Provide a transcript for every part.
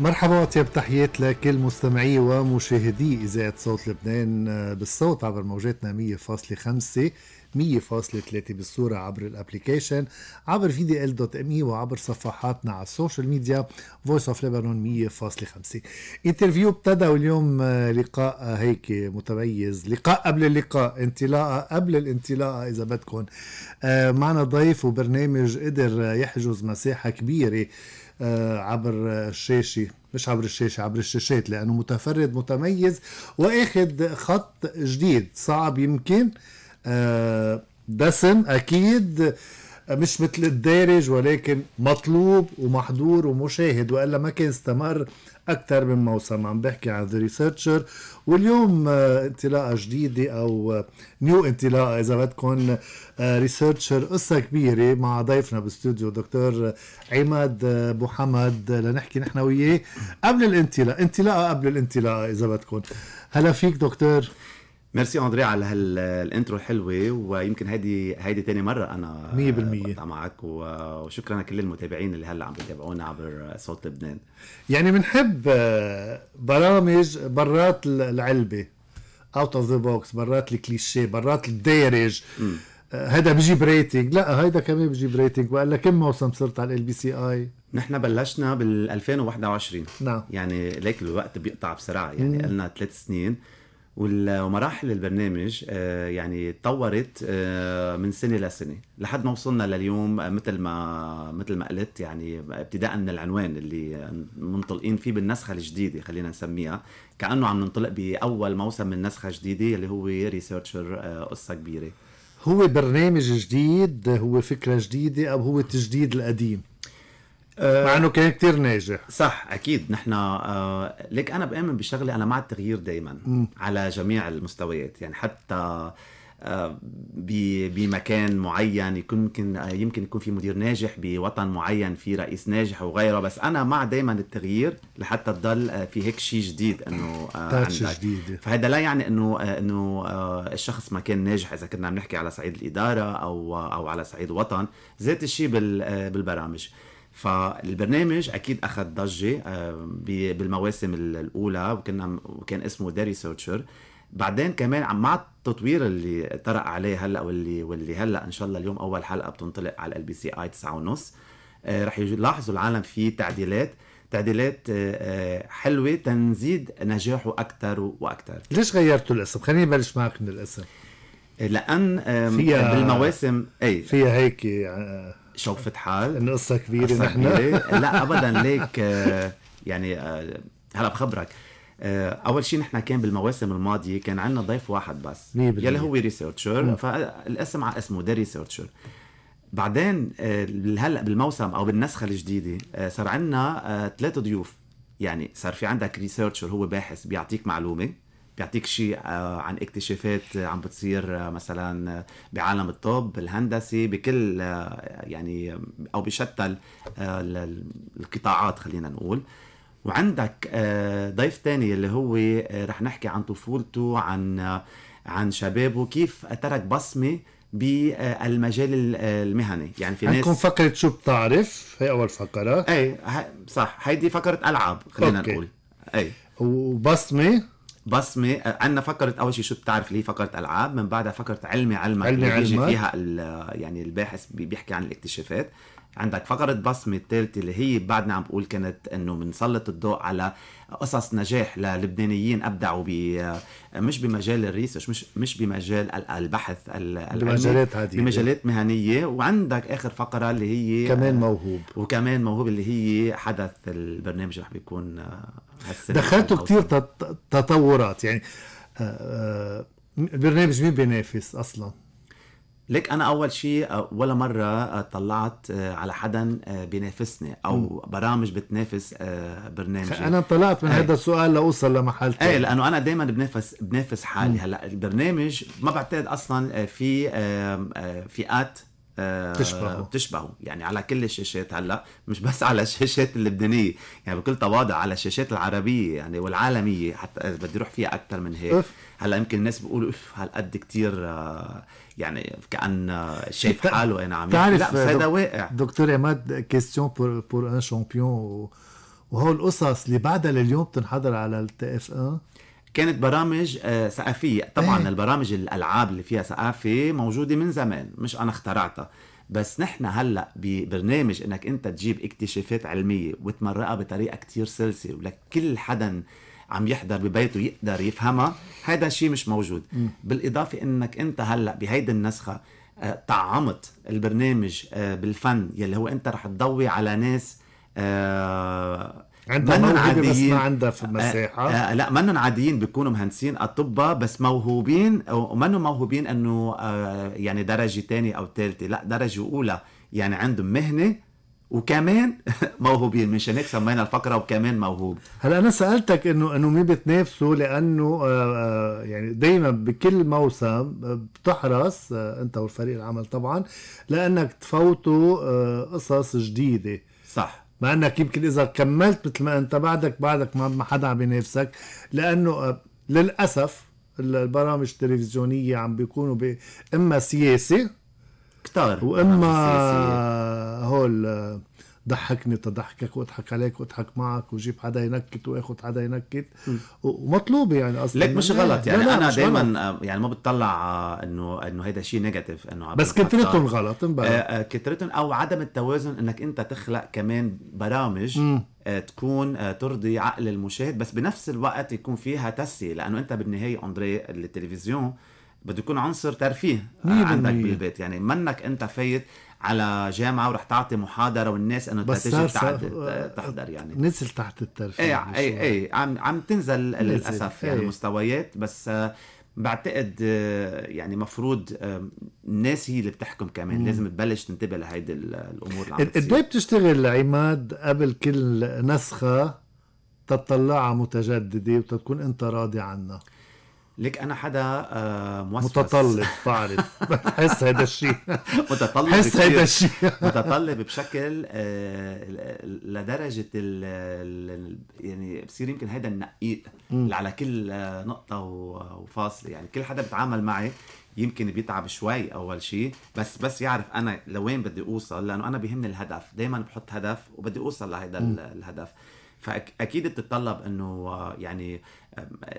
مرحبا وطيب تحيات لكل مستمعي ومشاهدي إذاعة صوت لبنان آه، بالصوت عبر موجاتنا 100.5 100.3 بالصورة عبر الابليكيشن عبر vdl.me وعبر صفحاتنا على السوشيال ميديا فويس اوف لبنان 100.5 انترفيو ابتدى واليوم آه، لقاء آه، هيك متميز لقاء قبل اللقاء انطلاقة قبل الانطلاقة إذا بدكم آه، معنا ضيف وبرنامج قدر يحجز مساحة كبيرة عبر الشاشة مش عبر الشاشة عبر الشاشات لأنه متفرد متميز وأخذ خط جديد صعب يمكن آه، دسم اكيد مش مثل الدارج ولكن مطلوب ومحظور ومشاهد والا ما كان استمر اكثر من موسم عم بحكي عن ذا ريسيرشر واليوم آه، انطلاقه جديده او نيو آه، انطلاقه اذا بدكم ريسيرشر قصه كبيره مع ضيفنا باستوديو دكتور عماد ابو حمد لنحكي نحن وياه قبل الانطلاقه انطلاقه قبل الانطلاقه اذا بدكم هلا فيك دكتور ميرسي اندري على هالانترو الحلوه ويمكن هيدي هيدي تاني مره انا 100% بقطع معك وشكرا لكل المتابعين اللي هلا عم بيتابعونا عبر صوت لبنان يعني بنحب آه، برامج برات العلبه اوت اوف ذا بوكس برات الكليشيه برات الدارج هذا آه، بجيب ريتنج لا هيدا كمان بجيب ريتنج والا كم موسم صرت على ال بي سي اي نحن بلشنا بال 2021 نعم يعني ليك الوقت بيقطع بسرعه يعني قلنا ثلاث سنين ومراحل البرنامج آه، يعني تطورت آه، من سنه لسنه لحد ما وصلنا لليوم آه، مثل ما مثل ما قلت يعني ابتداء من العنوان اللي منطلقين فيه بالنسخه الجديده خلينا نسميها كانه عم ننطلق باول موسم من نسخه جديده اللي هو ريسيرشر قصه كبيره هو برنامج جديد هو فكره جديده او هو تجديد القديم مع انه كان كثير ناجح صح اكيد نحن آه ليك انا بامن بشغله انا مع التغيير دائما على جميع المستويات يعني حتى آه بمكان معين يكون ممكن آه يمكن يكون في مدير ناجح بوطن معين في رئيس ناجح وغيره بس انا مع دائما التغيير لحتى تضل آه، في هيك شيء جديد انه آه، عندك جديد فهذا لا يعني انه آه، انه الشخص ما كان ناجح اذا كنا عم نحكي على صعيد الاداره او او على صعيد وطن ذات الشيء بالبرامج فالبرنامج اكيد اخذ ضجه آه، بالمواسم الاولى وكنا وكان اسمه داري سوتشر بعدين كمان مع التطوير اللي طرق عليه هلا واللي واللي هلا ان شاء الله اليوم اول حلقه بتنطلق على ال بي سي اي 9 ونص آه، رح يلاحظوا العالم في تعديلات تعديلات آه، حلوه تنزيد نجاحه اكثر واكثر ليش غيرتوا الاسم؟ خليني بلش معك من الاسم لان فيها بالمواسم اي فيها هيك شوفة حال انه قصة كبيرة نحن لا ابدا ليك آه، يعني آه، هلا بخبرك آه، اول شيء نحن كان بالمواسم الماضيه كان عندنا ضيف واحد بس يلي هو ريسيرشر فالاسم على اسمه ذا ريسيرشر بعدين هلا بالموسم او بالنسخه الجديده صار عندنا ثلاثه ضيوف يعني صار في عندك ريسيرشر هو باحث بيعطيك معلومه بيعطيك شيء آه، عن اكتشافات آه، عم بتصير آه، مثلا بعالم الطب الهندسه بكل يعني او بشتى القطاعات خلينا نقول وعندك ضيف تاني اللي هو رح نحكي عن طفولته عن عن شبابه كيف ترك بصمه بالمجال المهني يعني في ناس حنكون فقرة شو بتعرف هي أول فقرة اي صح هيدي فقرة ألعاب خلينا أوكي. نقول اي وبصمة بصمه عندنا فكرت اول شيء شو بتعرف ليه فكرت العاب من بعدها فكرت علمي علمك علمي علمك فيها يعني الباحث بيحكي عن الاكتشافات عندك فقرة بصمة الثالثة اللي هي بعدنا عم بقول كانت انه بنسلط الضوء على قصص نجاح للبنانيين ابدعوا ب مش بمجال الريسيرش مش مش بمجال البحث بمجالات هذه بمجالات مهنيه وعندك اخر فقره اللي هي كمان موهوب وكمان موهوب اللي هي حدث البرنامج اللي رح بيكون آه، هالسنه دخلته كثير تطورات يعني البرنامج آه، آه، مين بينافس اصلا؟ ليك انا اول شيء ولا مره طلعت على حدا بينافسني او م. برامج بتنافس برنامجي انا طلعت من إيه. هذا السؤال لاوصل لمحل إيه، تاني ايه لانه انا دائما بنافس بنافس حالي هلا البرنامج ما بعتقد اصلا في فئات بتشبهه آه، بتشبهه يعني على كل الشاشات هلا مش بس على الشاشات اللبنانيه يعني بكل تواضع على الشاشات العربيه يعني والعالميه حتى اذا بدي اروح فيها اكثر من هيك هلا يمكن الناس بيقولوا اف هالقد كثير آه، يعني كان آه، شايف حاله انا عم لا بس هذا واقع دكتور عماد كيستيون بور بور ان شامبيون وهول القصص اللي بعدها لليوم بتنحضر على التي اف 1 كانت برامج آه، ثقافيه طبعا ايه. البرامج الالعاب اللي فيها ثقافه موجوده من زمان مش انا اخترعتها بس نحن هلا ببرنامج انك انت تجيب اكتشافات علميه وتمرقها بطريقه كتير سلسه ولكل حدا عم يحضر ببيته يقدر يفهمها هذا الشيء مش موجود م. بالاضافه انك انت هلا بهيدي النسخه آه، طعمت البرنامج آه، بالفن يلي هو انت رح تضوي على ناس عندها منن عاديين بس ما عندها في آه، مساحه آآ آه، آآ لا منن عاديين بيكونوا مهندسين اطباء بس موهوبين ومنهم موهوبين انه آه، يعني درجه ثانيه او ثالثه لا درجه اولى يعني عندهم مهنه وكمان موهوبين مشان هيك سمينا الفقره وكمان موهوب هلا انا سالتك انه انه مين بتنافسوا لانه يعني دائما بكل موسم بتحرص انت والفريق العمل طبعا لانك تفوتوا قصص جديده صح مع انك يمكن اذا كملت مثل ما انت بعدك بعدك ما حدا عم بينافسك لانه آه، للاسف البرامج التلفزيونيه عم بيكونوا ب... اما سياسي كتار واما هول آه، ضحكني تضحكك واضحك عليك واضحك معك وجيب حدا ينكت واخذ حدا ينكت ومطلوبه يعني اصلا ليك مش غلط يعني لا لا انا دائما آه، يعني ما بتطلع آه، انه انه هيدا شيء نيجاتيف انه بس كثرتهم غلط آه، كثرتهم او عدم التوازن انك انت تخلق كمان برامج م. تكون ترضي عقل المشاهد بس بنفس الوقت يكون فيها تسي لانه انت بالنهايه اندري التلفزيون بده يكون عنصر ترفيه عندك بالبيت يعني منك انت فايت على جامعه ورح تعطي محاضره والناس انه تجي تحضر يعني نزل تحت الترفيه اي اي, اي عم عم تنزل للاسف يعني المستويات إيه. بس آه، بعتقد آه، يعني مفروض الناس هي اللي بتحكم كمان مم. لازم تبلش تنتبه لهيدي الامور اللي عم قد ايه بتشتغل عماد قبل كل نسخه تطلعها متجدده وتكون انت راضي عنها لك انا حدا آه، موسوس متطلب بعرف بحس هذا الشيء متطلب بحس هذا الشيء متطلب بشكل آه، لدرجه ال يعني بصير يمكن هذا النقيق على كل آه، نقطه وفاصله يعني كل حدا بتعامل معي يمكن بيتعب شوي اول شيء بس بس يعرف انا لوين بدي اوصل لانه انا بيهمني الهدف دائما بحط هدف وبدي اوصل لهذا الهدف فاكيد بتتطلب انه آه، يعني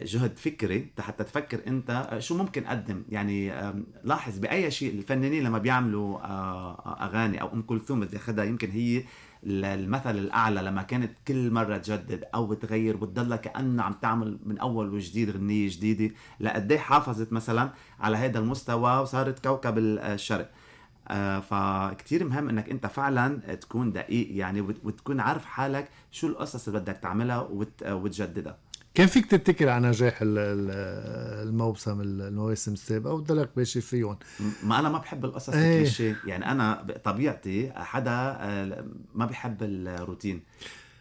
جهد فكري حتى تفكر انت آه، شو ممكن اقدم يعني لاحظ باي شيء الفنانين لما بيعملوا آه، اغاني او ام كلثوم اذا اخذها يمكن هي المثل الاعلى لما كانت كل مره تجدد او بتغير وتضلها كانه عم تعمل من اول وجديد غنيه جديده لقد إيه حافظت مثلا على هذا المستوى وصارت كوكب الشرق آه، فكتير مهم انك انت فعلا تكون دقيق يعني وتكون عارف حالك شو القصص اللي بدك تعملها وتجددها كان فيك تتكل على نجاح الموسم المواسم السابقه وضلك ماشي فيهم ما انا ما بحب القصص إيه. الكليشيه يعني انا بطبيعتي حدا آه، ما بحب الروتين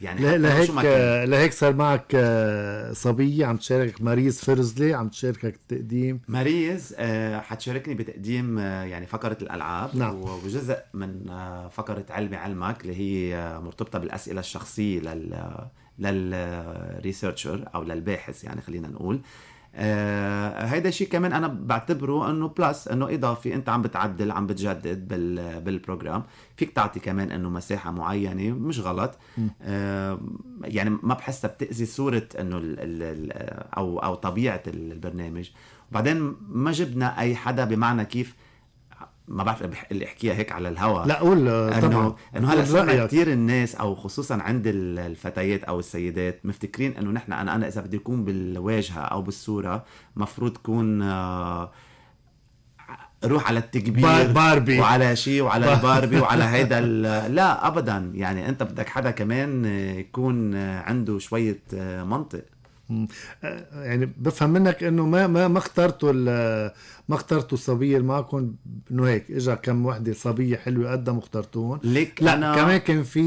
يعني لهيك لهيك صار معك آه، صبيه عم تشارك ماريز فرزلي عم تشاركك تقديم ماريز آه، حتشاركني بتقديم آه، يعني فقره الالعاب نعم. وجزء من فقره علمي علمك اللي هي مرتبطه بالاسئله الشخصيه لل للريسيرشر او للباحث يعني خلينا نقول آه، هيدا الشيء كمان انا بعتبره انه بلس انه اضافي انت عم بتعدل عم بتجدد بال بالبروجرام فيك تعطي كمان انه مساحه معينه مش غلط آه، يعني ما بحسها بتاذي صوره انه او او طبيعه البرنامج وبعدين ما جبنا اي حدا بمعنى كيف ما بعرف اللي احكيها هيك على الهوا لا قول انه انه هلا سمع كثير الناس او خصوصا عند الفتيات او السيدات مفتكرين انه نحن انا انا اذا بدي اكون بالواجهه او بالصوره مفروض كون آه، روح على التكبير باربي وعلى شيء وعلى الباربي وعلى هيدا لا ابدا يعني انت بدك حدا كمان يكون عنده شويه آه، منطق آه، يعني بفهم منك انه ما ما ما اخترتوا ما اخترتوا الصبيه اللي معكم انه هيك اجى كم وحده صبيه حلوه قدم واخترتوهم لا أنا... كمان كان في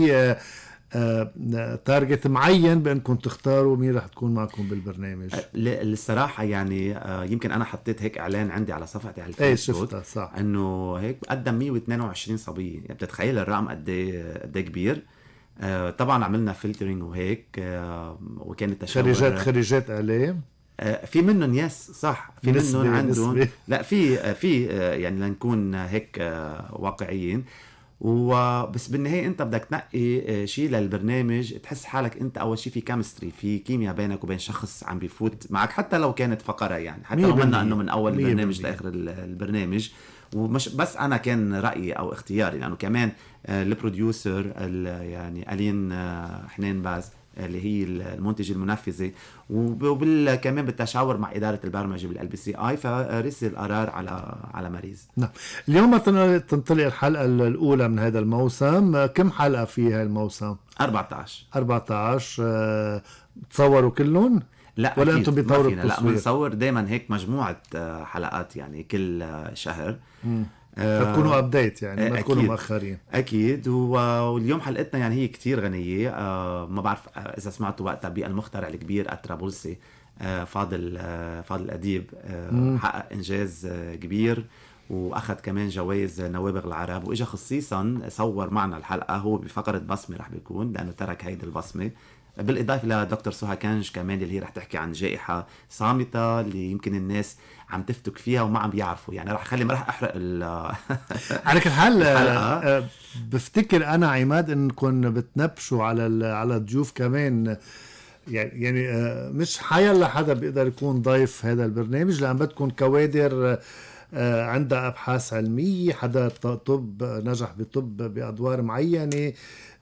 تارجت آه، آه، معين بانكم تختاروا مين رح تكون معكم بالبرنامج الصراحه يعني يمكن انا حطيت هيك اعلان عندي على صفحتي على إيه، الفيسبوك ايه شفتها صح انه هيك قدم 122 صبيه يعني بتتخيل الرقم قد ايه قد إيه كبير آه، طبعا عملنا فلترنج وهيك آه، وكانت تشاور خريجات خريجات اعلام آه، في منهم يس صح في منهم عندهم لا في في يعني لنكون هيك واقعيين وبس بالنهايه انت بدك تنقي شيء للبرنامج تحس حالك انت اول شيء في كيمستري في كيمياء بينك وبين شخص عم بيفوت معك حتى لو كانت فقره يعني حتى لو انه من اول البرنامج لاخر البرنامج ومش بس انا كان رايي او اختياري لانه يعني كمان آه، البروديوسر يعني الين آه، حنان باز اللي هي المنتجه المنفذه وبال كمان بالتشاور مع اداره البرمجه بالال بي سي اي فرسل القرار على على مريز نعم اليوم تنطلق الحلقه الاولى من هذا الموسم كم حلقه في هذا الموسم 14 14 آه، تصوروا كلهم لا ولا انتم بتطوروا التصوير؟ لا بنصور دائما هيك مجموعه آه، حلقات يعني كل آه، شهر مم. تكونوا آه ابديت يعني ما تكونوا مؤخرين اكيد واليوم حلقتنا يعني هي كتير غنيه آه ما بعرف آه، اذا سمعتوا وقتها بالمخترع الكبير الطرابلسي آه فاضل فاضل الاديب حقق انجاز كبير واخذ كمان جوائز نوابغ العرب واجا خصيصا صور معنا الحلقه هو بفقره بصمه رح بيكون لانه ترك هيدي البصمه بالاضافه لدكتور سهى كنج كمان اللي هي رح تحكي عن جائحه صامته اللي يمكن الناس عم تفتك فيها وما عم بيعرفوا يعني رح خلي ما رح احرق ال على كل حال آه، آه، بفتكر انا عماد انكم بتنبشوا على على الضيوف كمان يعني يعني آه، مش حيلا حدا بيقدر يكون ضيف هذا البرنامج لان بدكم كوادر آه، عندها أبحاث علمية حدا طب نجح بطب بأدوار معينة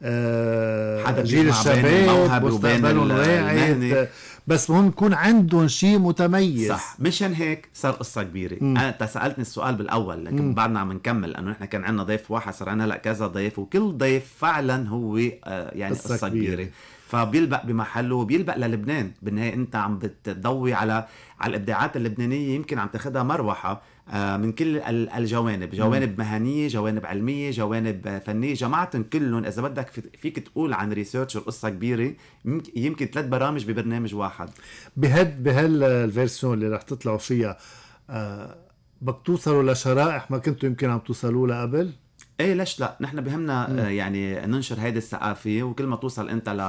آه، حدا جيل الشباب مستقبلهم واعد آه، بس مهم يكون عندهم شيء متميز صح مشان هيك صار قصه كبيره مم. انا تسالتني السؤال بالاول لكن مم. بعدنا عم نكمل لانه نحن كان عندنا ضيف واحد صار عندنا هلا كذا ضيف وكل ضيف فعلا هو يعني قصه, قصة كبيرة. كبيره فبيلبق بمحله وبيلبق للبنان بالنهايه انت عم بتضوي على على الابداعات اللبنانيه يمكن عم تاخذها مروحه آه، من كل الجوانب جوانب مهنيه جوانب علميه جوانب فنيه جمعتهم كلهم اذا بدك فيك تقول عن ريسيرش قصه كبيره يمكن ثلاث برامج ببرنامج واحد بهال بهالفيرسيون اللي رح تطلعوا فيها آه، بدك توصلوا لشرائح ما كنتوا يمكن عم توصلوا لها قبل ايه ليش لا نحن بهمنا آه، مم. يعني ننشر هيدي الثقافه وكل ما توصل انت ل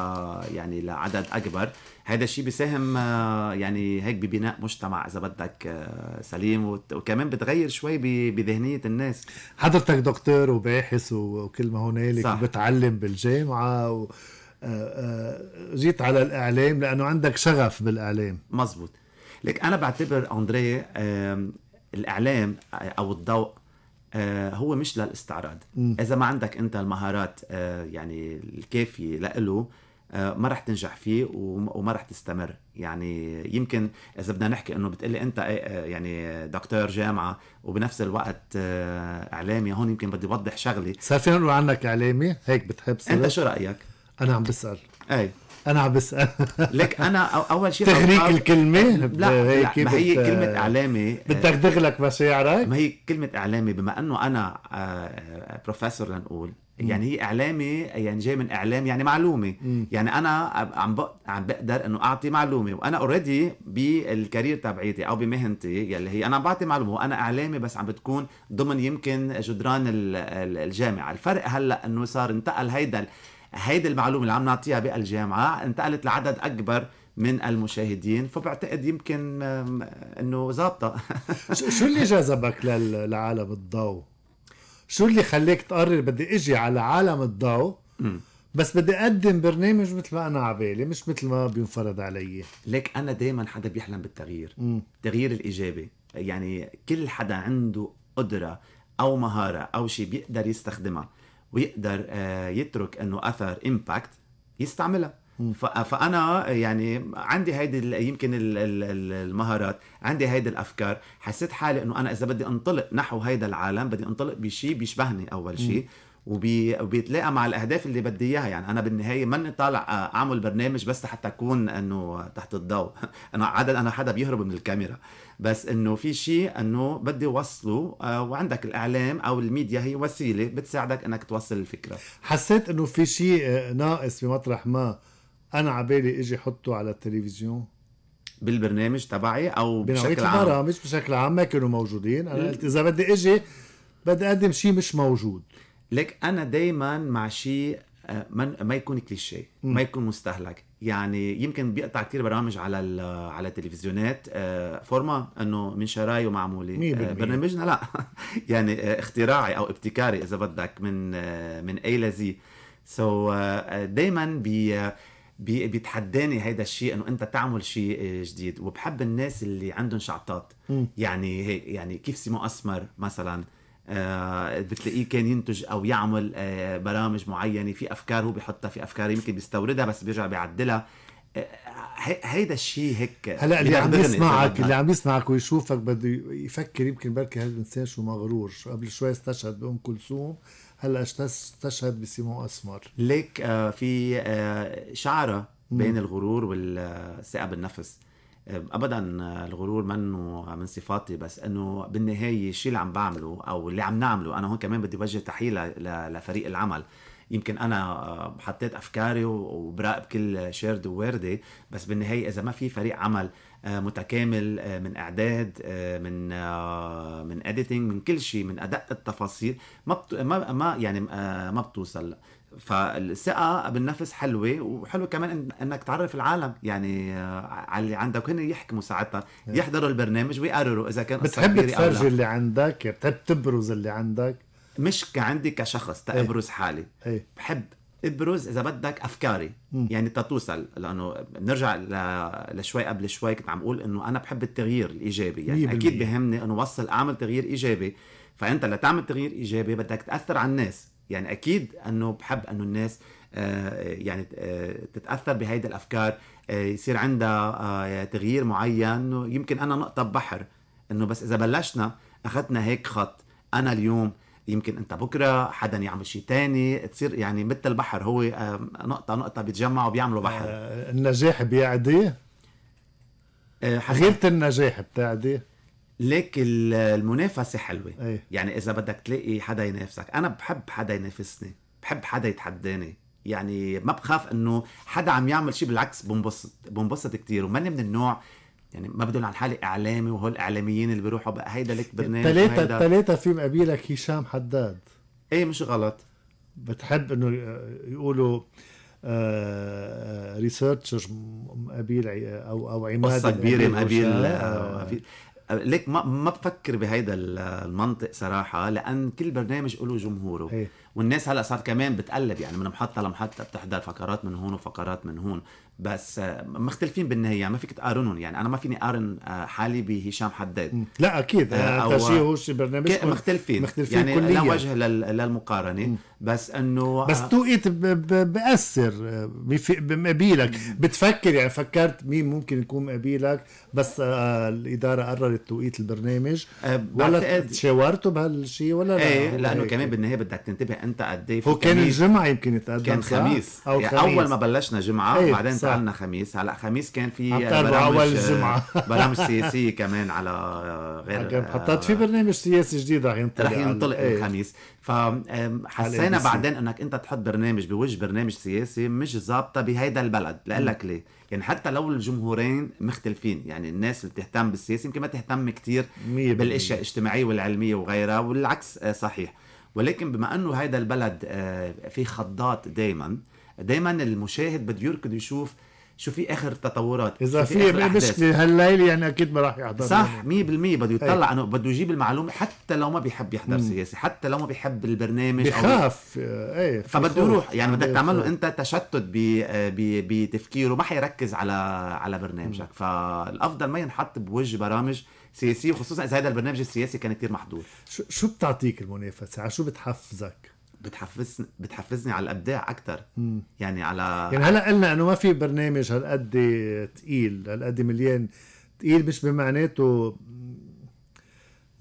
يعني لعدد اكبر هذا الشيء بيساهم آه، يعني هيك ببناء مجتمع اذا بدك آه، سليم وكمان بتغير شوي بذهنيه الناس حضرتك دكتور وباحث وكل ما هنالك بتعلم بالجامعه و... جيت على الاعلام لانه عندك شغف بالاعلام مزبوط لك انا بعتبر اندريه الاعلام او الضوء آه، هو مش للاستعراض اذا ما عندك انت المهارات آه، يعني الكافيه لإله آه، ما رح تنجح فيه وما رح تستمر يعني يمكن اذا بدنا نحكي انه بتقلي انت يعني دكتور جامعه وبنفس الوقت اعلامي هون يمكن بدي اوضح شغلي صار فينا نقول عنك اعلامي هيك بتحب صلح. انت شو رايك انا عم بسال اي انا عم بسال لك انا اول شيء تغريك أو... الكلمه لا, لا ما هي بت... كلمه اعلامي آه، بدك دغلك مشاعرك ما هي كلمه اعلامي بما انه انا بروفيسور آه، آه، لنقول يعني هي اعلامي يعني جاي من اعلام يعني معلومه يعني انا عم عم بقدر انه اعطي معلومه وانا اوريدي بالكارير تبعيتي او بمهنتي يلي هي انا عم بعطي معلومه وانا اعلامي بس عم بتكون ضمن يمكن جدران الجامعه الفرق هلا انه صار انتقل هيدا هيدي المعلومه اللي عم نعطيها بالجامعه انتقلت لعدد اكبر من المشاهدين فبعتقد يمكن انه ظابطه شو اللي جذبك لعالم الضوء؟ شو اللي خليك تقرر بدي اجي على عالم الضوء بس بدي اقدم برنامج مثل ما انا عبالي مش مثل ما بينفرض علي ليك انا دائما حدا بيحلم بالتغيير التغيير الايجابي يعني كل حدا عنده قدره او مهاره او شيء بيقدر يستخدمها ويقدر آه، يترك انه اثر امباكت يستعملها فانا يعني عندي هيدي يمكن المهارات عندي هيدي الافكار حسيت حالي انه انا اذا بدي انطلق نحو هيدا العالم بدي انطلق بشيء بيشبهني اول شيء وبيتلاقى مع الاهداف اللي بدي اياها يعني انا بالنهايه ماني طالع آه، اعمل برنامج بس حتى اكون انه تحت الضوء انا عاده انا حدا بيهرب من الكاميرا بس انه في شيء انه بدي اوصله آه، وعندك الاعلام او الميديا هي وسيله بتساعدك انك توصل الفكره حسيت انه في شيء آه، ناقص بمطرح ما انا عبالي اجي حطه على التلفزيون بالبرنامج تبعي او بشكل عام مش بشكل عام ما كانوا موجودين انا قلت اذا بدي اجي بدي اقدم شيء مش موجود لك انا دائما مع شيء آه، ما يكون كليشيه ما يكون مستهلك يعني يمكن بيقطع كثير برامج على على التلفزيونات آه، فورما انه من شراي ومعموله آه، برنامجنا لا يعني اختراعي او ابتكاري اذا بدك من من اي لزي سو دائما بي بيتحداني هيدا الشيء انه انت تعمل شيء جديد وبحب الناس اللي عندهم شعطات يعني هيك يعني كيف سيمو اسمر مثلا آه، بتلاقيه كان ينتج او يعمل آه، برامج معينه في افكار هو بيحطها في افكار يمكن بيستوردها بس بيرجع بيعدلها آه، هيدا الشيء هيك هلا اللي عم يسمعك اللي عم يسمعك ويشوفك بده يفكر يمكن بركي هذا الانسان شو مغرور قبل شوي استشهد بام كلثوم هلا استشهد بسيمو اسمر ليك في شعره بين الغرور والثقه بالنفس آه، ابدا آه، الغرور منه من صفاتي بس انه بالنهايه الشيء اللي عم بعمله او اللي عم نعمله انا هون كمان بدي وجه تحيه لفريق العمل يمكن انا آه، حطيت افكاري وبراقب كل شيرد ووردي بس بالنهايه اذا ما في فريق عمل متكامل من اعداد من من اديتنج من كل شيء من ادق التفاصيل ما ما ما يعني ما بتوصل فالثقه بالنفس حلوه وحلو كمان انك تعرف العالم يعني آه، على اللي عندك وهن يحكموا ساعتها إيه. يحضروا البرنامج ويقرروا اذا كان بتحب تفرجي اللي عندك يعني بتحب تبرز اللي عندك مش كعندي كشخص إيه. تابرز حالي ايه. بحب ابرز اذا بدك افكاري م. يعني تتوصل لانه بنرجع لشوي قبل شوي كنت عم اقول انه انا بحب التغيير الايجابي يعني اكيد بيهمني انه وصل اعمل تغيير ايجابي فانت لتعمل تغيير ايجابي بدك تاثر على الناس يعني اكيد انه بحب انه الناس آه، يعني آه، تتاثر بهيدي الافكار آه، يصير عندها تغيير معين يمكن انا نقطه بحر انه بس اذا بلشنا اخذنا هيك خط انا اليوم يمكن انت بكره حدا يعمل شيء تاني تصير يعني مثل البحر هو نقطه نقطه بيتجمعوا بيعملوا بحر النجاح بيعدي غيرة النجاح بتعدي ليك المنافسه حلوه أيه. يعني اذا بدك تلاقي حدا ينافسك انا بحب حدا ينافسني بحب حدا يتحداني يعني ما بخاف انه حدا عم يعمل شيء بالعكس بنبسط بنبسط كثير وماني من النوع يعني ما بدون عن حالي اعلامي وهول الاعلاميين اللي بيروحوا بقى هيدا لك برنامج ثلاثه ثلاثه في مقابلك هشام حداد ايه مش غلط بتحب انه يقولوا آه ريسيرشر آه، مقابل او او عماد قصه كبيره مقابل ليك ما ما بفكر بهيدا المنطق صراحه لان كل برنامج له جمهوره هي. إيه. والناس هلا صار كمان بتقلب يعني من محطه لمحطه بتحضر فقرات من هون وفقرات من هون بس آه، مختلفين بالنهايه ما فيك تقارنهم يعني انا ما فيني اقارن آه، حالي بهشام حداد لا اكيد هذا آه، شيء هو برنامج مختلفين مختلفين يعني كليا. لا وجه للمقارنه م. بس انه بس توقيت بأثر مقابيلك بتفكر يعني فكرت مين ممكن يكون مقابيلك بس الاداره قررت توقيت البرنامج ولا شاورته بهالشيء ولا لا ايه لانه إيه، كمان إيه. بالنهايه بدك تنتبه انت قد ايه هو كان الجمعه يمكن يتقدم كان خميس أو يعني اول ما بلشنا جمعه ايه بعدين انتقلنا خميس هلا خميس كان في برامج اول آه، الجمعه برامج سياسيه كمان على آه، غير حطيت آه، في برنامج سياسي جديد رح ينطلق رح ينطلق ايه. الخميس فحسينا إيه بعدين انك انت تحط برنامج بوجه برنامج سياسي مش ظابطه بهيدا البلد لأقول لك ليه يعني حتى لو الجمهورين مختلفين يعني الناس اللي بتهتم بالسياسه يمكن ما تهتم كثير بالاشياء الاجتماعيه والعلميه وغيرها والعكس صحيح ولكن بما انه هذا البلد آه، في خضات دائما دائما المشاهد بده يركض يشوف شو في اخر تطورات اذا في مشكله هالليله يعني اكيد ما راح يحضر صح 100% يعني. بده إيه. يطلع انه بده يجيب المعلومه حتى لو ما بيحب يحضر سياسي حتى لو ما بيحب البرنامج بخاف آه، ايه فبده يروح يعني بدك إيه، تعمل له انت تشتت آه، بتفكيره ما حيركز على على برنامجك مم. فالافضل ما ينحط بوجه برامج سياسيه وخصوصا اذا هذا البرنامج السياسي كان كثير محدود شو شو بتعطيك المنافسه على شو بتحفزك بتحفزني بتحفزني على الابداع اكثر يعني على يعني هلا قلنا انه ما في برنامج هالقد ثقيل هالقد مليان ثقيل مش بمعناته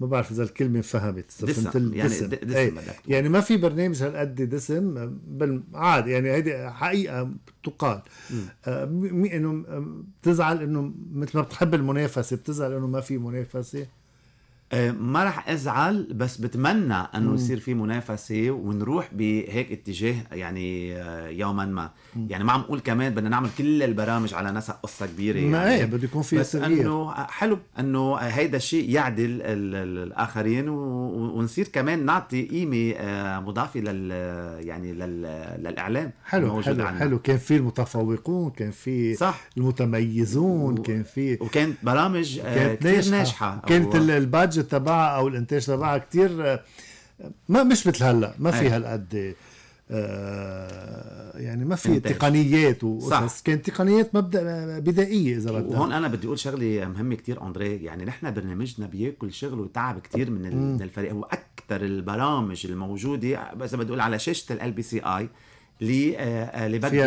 ما بعرف اذا الكلمه انفهمت دسم, فهمت يعني دسم, دسم إيه، يعني ما في برنامج هالقد دسم بل عاد يعني هيدي حقيقه تقال آه، انه آه، بتزعل انه مثل ما بتحب المنافسه بتزعل انه ما في منافسه آه، ما رح ازعل بس بتمنى انه يصير في منافسه ونروح بهيك اتجاه يعني آه، يوما ما يعني ما عم اقول كمان بدنا نعمل كل البرامج على نسق قصه كبيره ما إيه، يعني ايه بده يكون في بس انه آه، حلو انه هيدا الشيء يعدل الاخرين ونصير كمان نعطي قيمه مضافه لل يعني لل للاعلام حلو حلو عنا. حلو كان في المتفوقون كان في صح المتميزون و... كان في وكانت برامج كانت ناجحه كانت البادج البادجت تبعها او الانتاج تبعها كثير آه، ما مش مثل هلا ما في هالقد آه، يعني ما في تقنيات وقصص كانت تقنيات مبدا آه، بدائيه اذا بدك وهون انا بدي اقول شغله مهمه كثير اندري يعني نحن برنامجنا بياكل شغل وتعب كثير من من الفريق هو اكثر البرامج الموجوده اذا بدي اقول على شاشه ال بي سي اي اللي اللي بده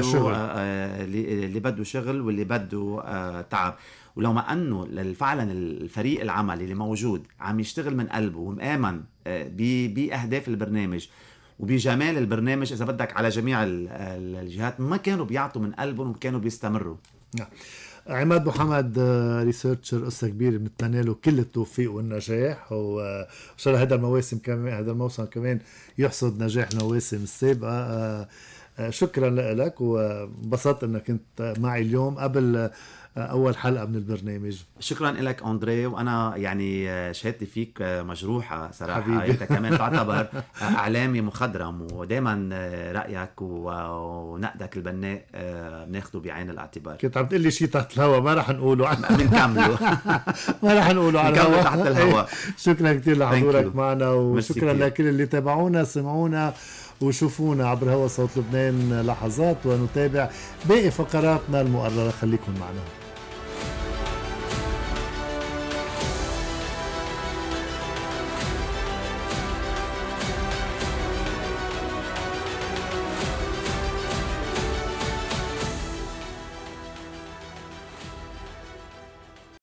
اللي بده شغل واللي بده تعب ولو ما انه فعلا الفريق العمل اللي موجود عم يشتغل من قلبه ومآمن آه، باهداف البرنامج وبجمال البرنامج اذا بدك على جميع الجهات ما كانوا بيعطوا من قلبهم وكانوا بيستمروا نعم عماد محمد ريسيرشر آه، قصه كبيره بنتمنى له كل التوفيق والنجاح وان آه، شاء الله هذا المواسم كمان هذا الموسم كمان يحصد نجاح المواسم السابقه شكرا لك وانبسطت انك كنت معي اليوم قبل اول حلقه من البرنامج شكرا لك اندري وانا يعني شهادتي فيك مجروحه صراحه حبيبي. انت كمان تعتبر اعلامي مخضرم ودائما رايك ونقدك البناء آه، بناخده بعين الاعتبار كنت عم تقول لي شيء تحت الهواء ما رح نقوله بنكمله ما رح نقوله على الهواء تحت الهواء إيه. شكرا كثير لحضورك معنا وشكرا لكل اللي تابعونا سمعونا وشوفونا عبر هوا صوت لبنان لحظات ونتابع باقي فقراتنا المقررة خليكم معنا